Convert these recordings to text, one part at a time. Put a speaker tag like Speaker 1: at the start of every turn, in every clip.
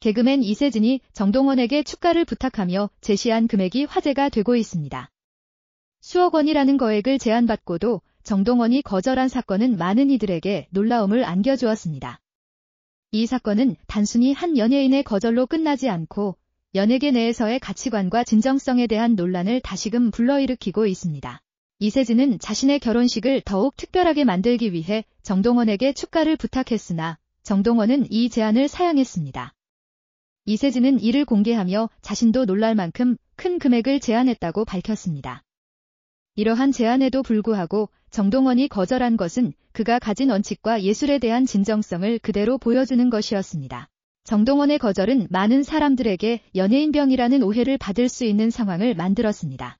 Speaker 1: 개그맨 이세진이 정동원에게 축가를 부탁하며 제시한 금액이 화제가 되고 있습니다. 수억 원이라는 거액을 제안받고도 정동원이 거절한 사건은 많은 이들에게 놀라움을 안겨주었습니다. 이 사건은 단순히 한 연예인의 거절로 끝나지 않고 연예계 내에서의 가치관과 진정성에 대한 논란을 다시금 불러일으키고 있습니다. 이세진은 자신의 결혼식을 더욱 특별하게 만들기 위해 정동원에게 축가를 부탁했으나 정동원은 이 제안을 사양했습니다. 이세진은 이를 공개하며 자신도 놀랄 만큼 큰 금액을 제안했다고 밝혔습니다. 이러한 제안에도 불구하고 정동원이 거절한 것은 그가 가진 원칙과 예술에 대한 진정성을 그대로 보여주는 것이었습니다. 정동원의 거절은 많은 사람들에게 연예인병이라는 오해를 받을 수 있는 상황을 만들었습니다.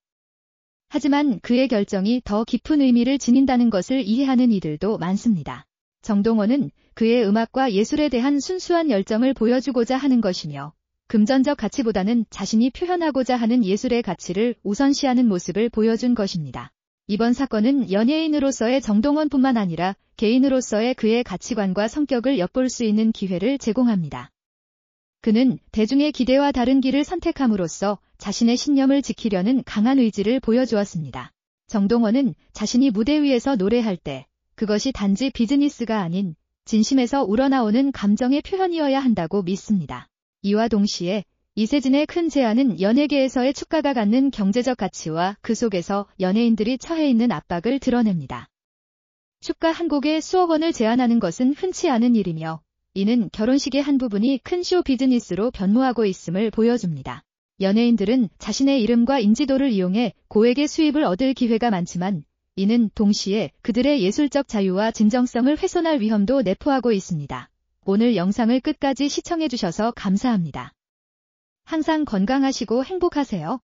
Speaker 1: 하지만 그의 결정이 더 깊은 의미를 지닌다는 것을 이해하는 이들도 많습니다. 정동원은 그의 음악과 예술에 대한 순수한 열정을 보여주고자 하는 것이며 금전적 가치보다는 자신이 표현하고자 하는 예술의 가치를 우선시하는 모습을 보여준 것입니다. 이번 사건은 연예인으로서의 정동원뿐만 아니라 개인으로서의 그의 가치관과 성격을 엿볼 수 있는 기회를 제공합니다. 그는 대중의 기대와 다른 길을 선택함으로써 자신의 신념을 지키려는 강한 의지를 보여주었습니다. 정동원은 자신이 무대 위에서 노래할 때 그것이 단지 비즈니스가 아닌 진심에서 우러나오는 감정의 표현이어야 한다고 믿습니다. 이와 동시에 이세진의 큰 제안은 연예계에서의 축가가 갖는 경제적 가치와 그 속에서 연예인들이 처해 있는 압박을 드러냅니다. 축가 한 곡에 수억 원을 제안하는 것은 흔치 않은 일이며 이는 결혼식의 한 부분이 큰 쇼 비즈니스로 변모하고 있음을 보여줍니다. 연예인들은 자신의 이름과 인지도를 이용해 고액의 수입을 얻을 기회가 많지만 이는 동시에 그들의 예술적 자유와 진정성을 훼손할 위험도 내포하고 있습니다. 오늘 영상을 끝까지 시청해주셔서 감사합니다. 항상 건강하시고 행복하세요.